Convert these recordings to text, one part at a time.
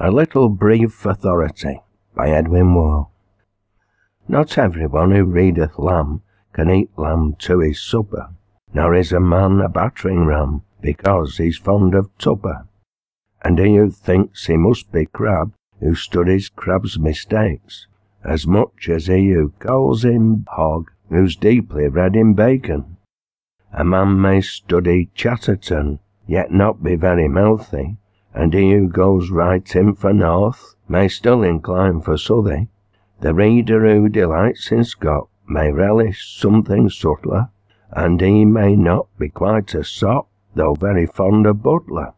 A Little Brief Authority by Edwin Waugh. Not everyone who readeth lamb can eat lamb to his supper, nor is a man a battering ram, because he's fond of tupper. And he who thinks he must be crab, who studies crab's mistakes, as much as he who calls him hog, who's deeply read in bacon. A man may study Chatterton, yet not be very healthy, and he who goes right in for north may still incline for southey. The reader who delights in Scott may relish something subtler, and he may not be quite a sot, though very fond of Butler.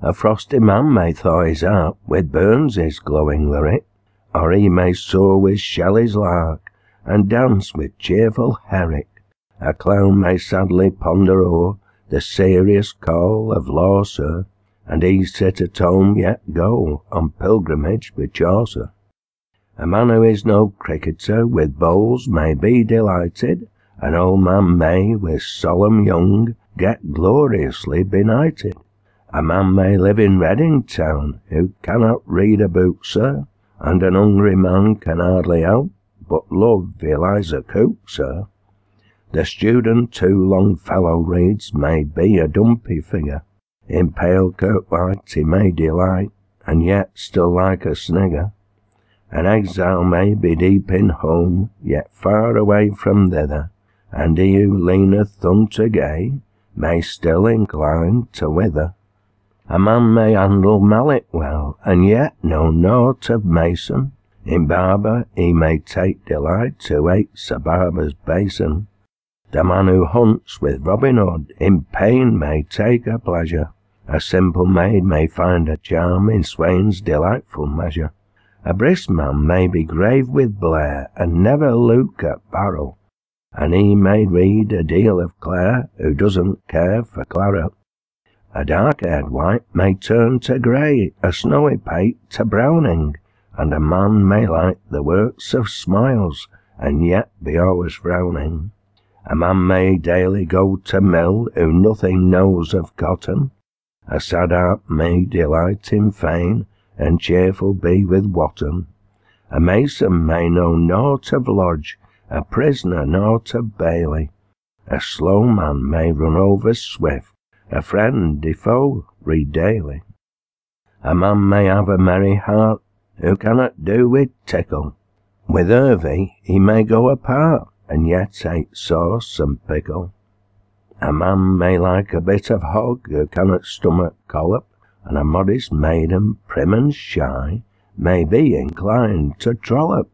A frosty man may thaw his heart with Burns's glowing lyric, or he may soar with Shelley's lark, and dance with cheerful Herrick. A clown may sadly ponder o'er the serious call of law, sir, and he set at home yet go on pilgrimage with Chaucer. A man who is no cricketer with bowls may be delighted, an old man may with solemn young get gloriously benighted. A man may live in Reading town who cannot read a book, sir, and an hungry man can hardly help but love Eliza Cook, sir. The student who Longfellow reads may be a dumpy figure, in pale coat white he may delight, and yet still like a snigger. An exile may be deep in home, yet far away from thither, and he who leaneth unto gay may still incline to wither. A man may handle mallet well, and yet know naught of mason. In barber he may take delight to ates a barber's basin. The man who hunts with Robin Hood in pain may take a pleasure. A simple maid may find a charm in Swain's delightful measure. A brisk man may be grave with Blair and never look at Barrow. And he may read a deal of Clare who doesn't care for claret. A dark-haired wight may turn to grey, a snowy pate to browning, and a man may like the works of smiles, and yet be always frowning. A man may daily go to mill who nothing knows of cotton, a sad heart may delight in fain and cheerful be with Wotton. A mason may know naught of lodge, a prisoner naught of Bailey. A slow man may run over swift, a friend Defoe read daily. A man may have a merry heart, who cannot do with tickle. With Hervey he may go apart, and yet take sauce and pickle. A man may like a bit of hog who cannot stomach collop, and a modest maiden, prim and shy, may be inclined to trollop.